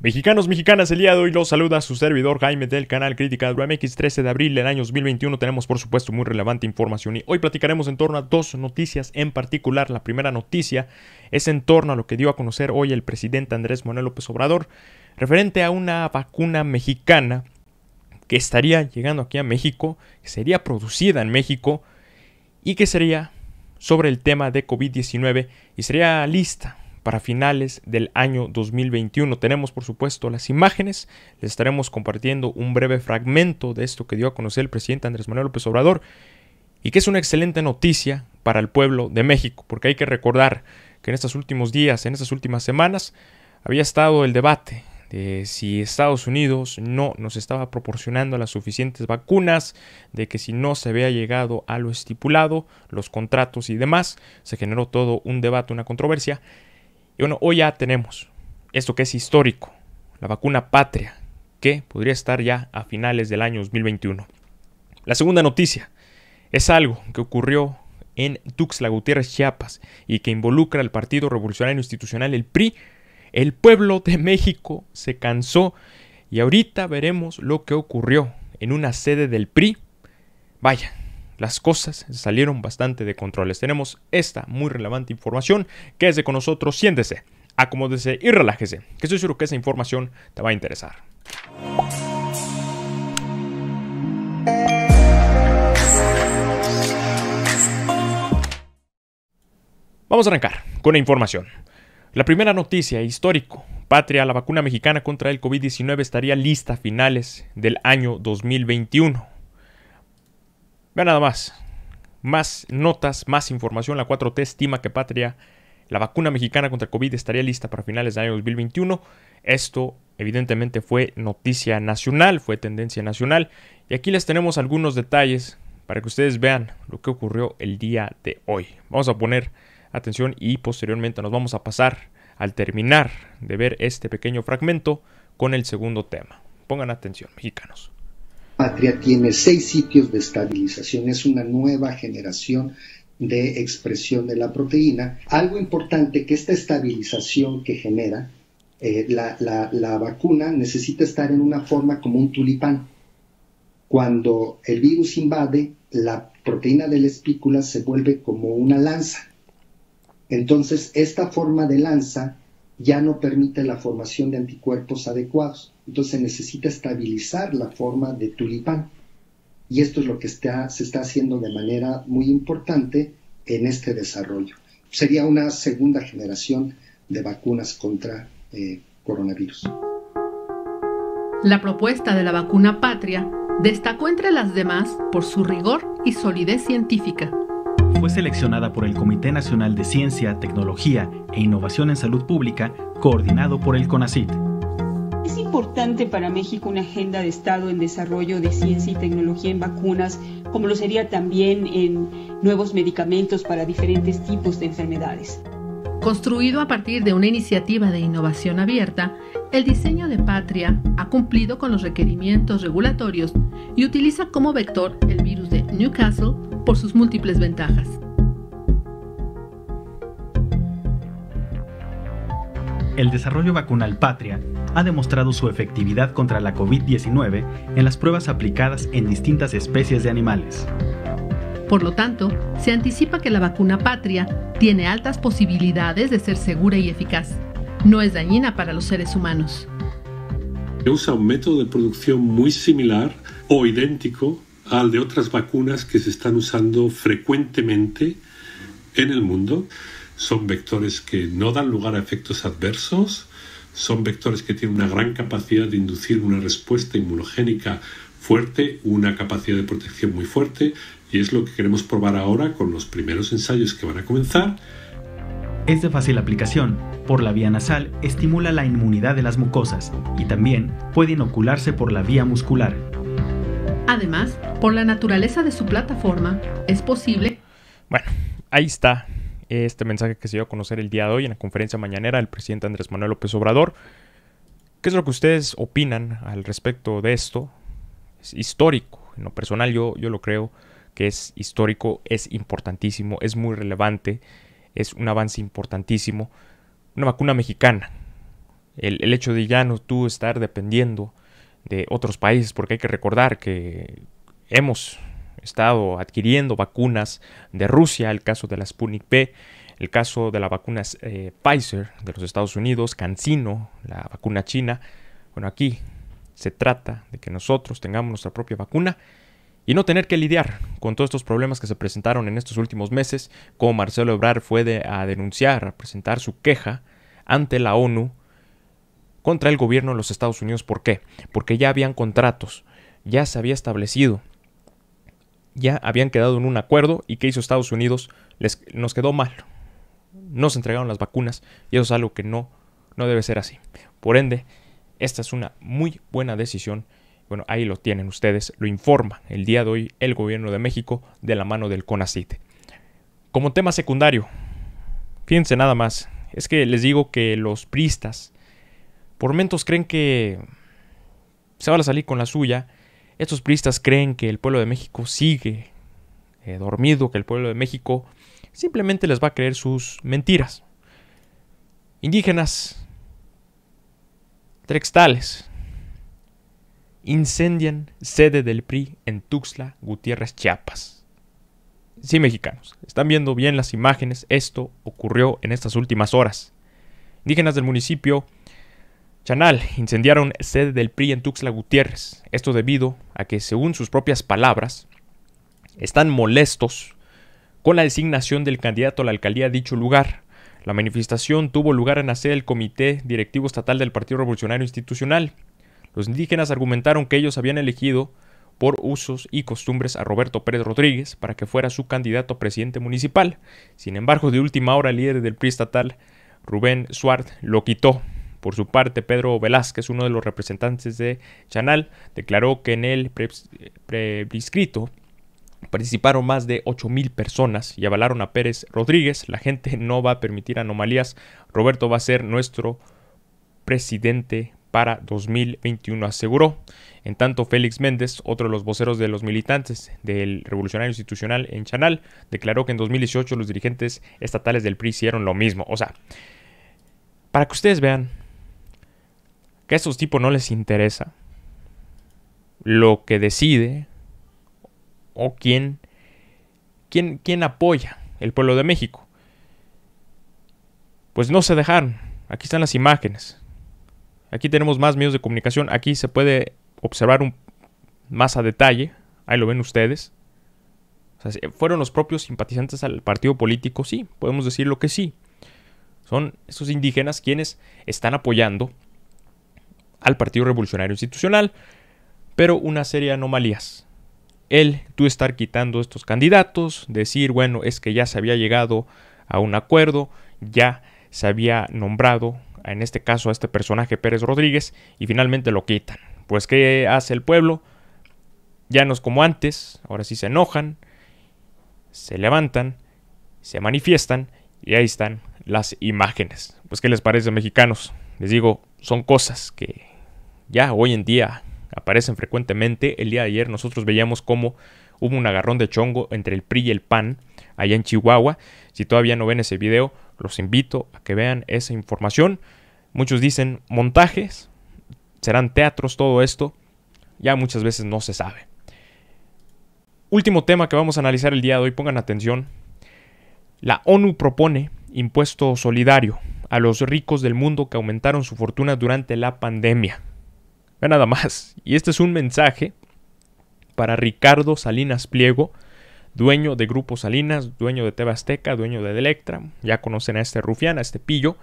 Mexicanos, mexicanas, el día de hoy los saluda su servidor Jaime del canal Crítica MX 13 de abril del año 2021. Tenemos por supuesto muy relevante información y hoy platicaremos en torno a dos noticias en particular. La primera noticia es en torno a lo que dio a conocer hoy el presidente Andrés Manuel López Obrador referente a una vacuna mexicana que estaría llegando aquí a México, que sería producida en México y que sería sobre el tema de COVID-19 y sería lista para finales del año 2021. Tenemos por supuesto las imágenes, les estaremos compartiendo un breve fragmento de esto que dio a conocer el presidente Andrés Manuel López Obrador y que es una excelente noticia para el pueblo de México, porque hay que recordar que en estos últimos días, en estas últimas semanas, había estado el debate de si Estados Unidos no nos estaba proporcionando las suficientes vacunas, de que si no se había llegado a lo estipulado, los contratos y demás, se generó todo un debate, una controversia. Y bueno, hoy ya tenemos esto que es histórico, la vacuna patria, que podría estar ya a finales del año 2021. La segunda noticia es algo que ocurrió en Tuxtla Gutiérrez, Chiapas, y que involucra al Partido Revolucionario Institucional, el PRI. El pueblo de México se cansó y ahorita veremos lo que ocurrió en una sede del PRI. Vaya, las cosas salieron bastante de controles. tenemos esta muy relevante información. que de con nosotros, siéntese, acomódese y relájese, que estoy seguro que esa información te va a interesar. Vamos a arrancar con la información. La primera noticia, histórico. Patria, la vacuna mexicana contra el COVID-19 estaría lista a finales del año 2021. Vean nada más. Más notas, más información. La 4T estima que Patria, la vacuna mexicana contra COVID, estaría lista para finales de año 2021. Esto evidentemente fue noticia nacional, fue tendencia nacional. Y aquí les tenemos algunos detalles para que ustedes vean lo que ocurrió el día de hoy. Vamos a poner atención y posteriormente nos vamos a pasar al terminar de ver este pequeño fragmento con el segundo tema. Pongan atención, mexicanos. Patria tiene seis sitios de estabilización, es una nueva generación de expresión de la proteína. Algo importante que esta estabilización que genera eh, la, vacuna necesita estar en una forma como un tulipán. Cuando el virus invade, la proteína de la espícula se vuelve como una lanza. Entonces, esta forma de lanza ya no permite la formación de anticuerpos adecuados. Entonces se necesita estabilizar la forma de tulipán. Y esto es lo que se está haciendo de manera muy importante en este desarrollo. Sería una segunda generación de vacunas contra eh, coronavirus. La propuesta de la vacuna patria destacó entre las demás por su rigor y solidez científica, fue seleccionada por el Comité Nacional de Ciencia, Tecnología e Innovación en Salud Pública, coordinado por el CONACIT. Es importante para México una agenda de Estado en desarrollo de ciencia y tecnología en vacunas, como lo sería también en nuevos medicamentos para diferentes tipos de enfermedades. Construido a partir de una iniciativa de innovación abierta, el diseño de Patria ha cumplido con los requerimientos regulatorios y utiliza como vector el virus de Newcastle por sus múltiples ventajas. El desarrollo vacunal patria ha demostrado su efectividad contra la COVID-19 en las pruebas aplicadas en distintas especies de animales. Por lo tanto, se anticipa que la vacuna patria tiene altas posibilidades de ser segura y eficaz. No es dañina para los seres humanos. Usa un método de producción muy similar o idéntico al de otras vacunas que se están usando frecuentemente en el mundo. Son vectores que no dan lugar a efectos adversos, son vectores que tienen una gran capacidad de inducir una respuesta inmunogénica fuerte, una capacidad de protección muy fuerte, y es lo que queremos probar ahora con los primeros ensayos que van a comenzar. Es de fácil aplicación. Por la vía nasal estimula la inmunidad de las mucosas y también puede inocularse por la vía muscular. Además, por la naturaleza de su plataforma, es posible... Bueno, ahí está eh, este mensaje que se dio a conocer el día de hoy en la conferencia mañanera del presidente Andrés Manuel López Obrador. ¿Qué es lo que ustedes opinan al respecto de esto? Es histórico. En lo personal yo, yo lo creo que es histórico, es importantísimo, es muy relevante, es un avance importantísimo. Una vacuna mexicana. El, el hecho de ya no tú estar dependiendo de otros países, porque hay que recordar que hemos estado adquiriendo vacunas de Rusia, el caso de la Sputnik P, el caso de la vacuna eh, Pfizer de los Estados Unidos, Cancino, la vacuna china. Bueno, aquí se trata de que nosotros tengamos nuestra propia vacuna y no tener que lidiar con todos estos problemas que se presentaron en estos últimos meses, como Marcelo Ebrard fue de, a denunciar, a presentar su queja ante la ONU contra el gobierno de los Estados Unidos. ¿Por qué? Porque ya habían contratos, ya se había establecido, ya habían quedado en un acuerdo y ¿qué hizo Estados Unidos? Les, nos quedó mal. No se entregaron las vacunas y eso es algo que no, no debe ser así. Por ende, esta es una muy buena decisión. Bueno, ahí lo tienen ustedes, lo informa el día de hoy el gobierno de México de la mano del conacite Como tema secundario, fíjense nada más, es que les digo que los pristas por momentos creen que se van a salir con la suya. Estos priistas creen que el pueblo de México sigue eh, dormido, que el pueblo de México simplemente les va a creer sus mentiras. Indígenas, Trextales incendian sede del PRI en Tuxtla, Gutiérrez, Chiapas. Sí, mexicanos, están viendo bien las imágenes, esto ocurrió en estas últimas horas. Indígenas del municipio Chanal incendiaron sede del PRI en Tuxtla Gutiérrez. Esto debido a que, según sus propias palabras, están molestos con la designación del candidato a la alcaldía a dicho lugar. La manifestación tuvo lugar en la sede del Comité Directivo Estatal del Partido Revolucionario Institucional. Los indígenas argumentaron que ellos habían elegido por usos y costumbres a Roberto Pérez Rodríguez para que fuera su candidato a presidente municipal. Sin embargo, de última hora el líder del PRI estatal, Rubén Suárez, lo quitó por su parte, Pedro Velázquez, uno de los representantes de Chanal, declaró que en el prescrito participaron más de 8.000 personas y avalaron a Pérez Rodríguez. La gente no va a permitir anomalías. Roberto va a ser nuestro presidente para 2021, aseguró. En tanto, Félix Méndez, otro de los voceros de los militantes del Revolucionario Institucional en Chanal, declaró que en 2018 los dirigentes estatales del PRI hicieron lo mismo. O sea, para que ustedes vean que a estos tipos no les interesa lo que decide o quién, quién, quién apoya el pueblo de México. Pues no se dejaron. Aquí están las imágenes. Aquí tenemos más medios de comunicación. Aquí se puede observar un, más a detalle. Ahí lo ven ustedes. fueron los propios simpatizantes al partido político, sí, podemos decir lo que sí. Son esos indígenas quienes están apoyando al Partido Revolucionario Institucional, pero una serie de anomalías. Él, tú estar quitando estos candidatos, decir, bueno, es que ya se había llegado a un acuerdo, ya se había nombrado, en este caso a este personaje Pérez Rodríguez, y finalmente lo quitan. Pues ¿qué hace el pueblo? Ya no es como antes, ahora sí se enojan, se levantan, se manifiestan, y ahí están las imágenes. Pues ¿qué les parece mexicanos? Les digo, son cosas que ya hoy en día aparecen frecuentemente. El día de ayer nosotros veíamos cómo hubo un agarrón de chongo entre el PRI y el PAN allá en Chihuahua. Si todavía no ven ese video, los invito a que vean esa información. Muchos dicen montajes, serán teatros todo esto. Ya muchas veces no se sabe. Último tema que vamos a analizar el día de hoy, pongan atención. La ONU propone impuesto solidario a los ricos del mundo que aumentaron su fortuna durante la pandemia. nada más. Y este es un mensaje para Ricardo Salinas Pliego, dueño de Grupo Salinas, dueño de Teba dueño de Electra. Ya conocen a este rufián, a este pillo.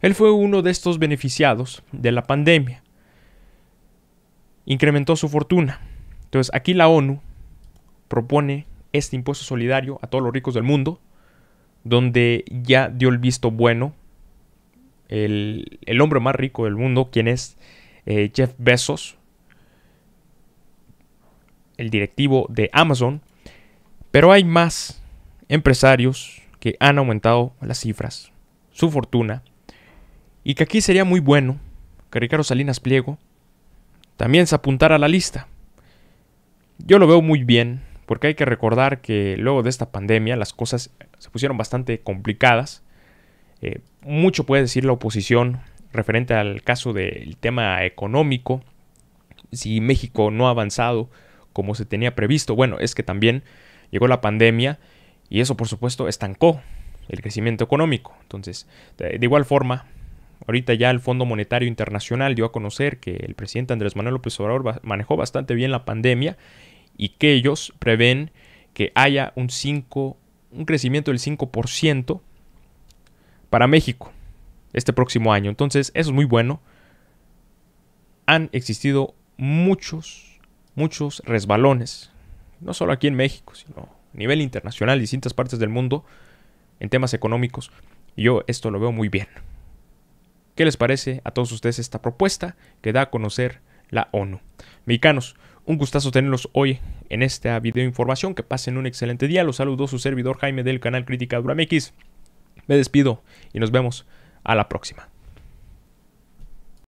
Él fue uno de estos beneficiados de la pandemia. Incrementó su fortuna. Entonces aquí la ONU propone este impuesto solidario a todos los ricos del mundo, donde ya dio el visto bueno el, hombre más rico del mundo, quien es eh, Jeff Bezos, el directivo de Amazon. Pero hay más empresarios que han aumentado las cifras, su fortuna, y que aquí sería muy bueno que Ricardo Salinas Pliego también se apuntara a la lista. Yo lo veo muy bien, porque hay que recordar que luego de esta pandemia las cosas se pusieron bastante complicadas. Eh, mucho puede decir la oposición referente al caso del tema económico, si México no ha avanzado como se tenía previsto. Bueno, es que también llegó la pandemia y eso por supuesto estancó el crecimiento económico. Entonces, de igual forma, ahorita ya el Fondo Monetario Internacional dio a conocer que el presidente Andrés Manuel López Obrador manejó bastante bien la pandemia y que ellos prevén que haya un 5 un crecimiento del 5% para México este próximo año. Entonces, eso es muy bueno. Han existido muchos, muchos resbalones, no solo aquí en México, sino a nivel internacional, distintas partes del mundo, en temas económicos. Y yo esto lo veo muy bien. ¿Qué les parece a todos ustedes esta propuesta que da a conocer la ONU? Mexicanos, un gustazo tenerlos hoy en esta video información. Que pasen un excelente día. Los saludo su servidor Jaime del canal Crítica MX me despido y nos vemos a la próxima.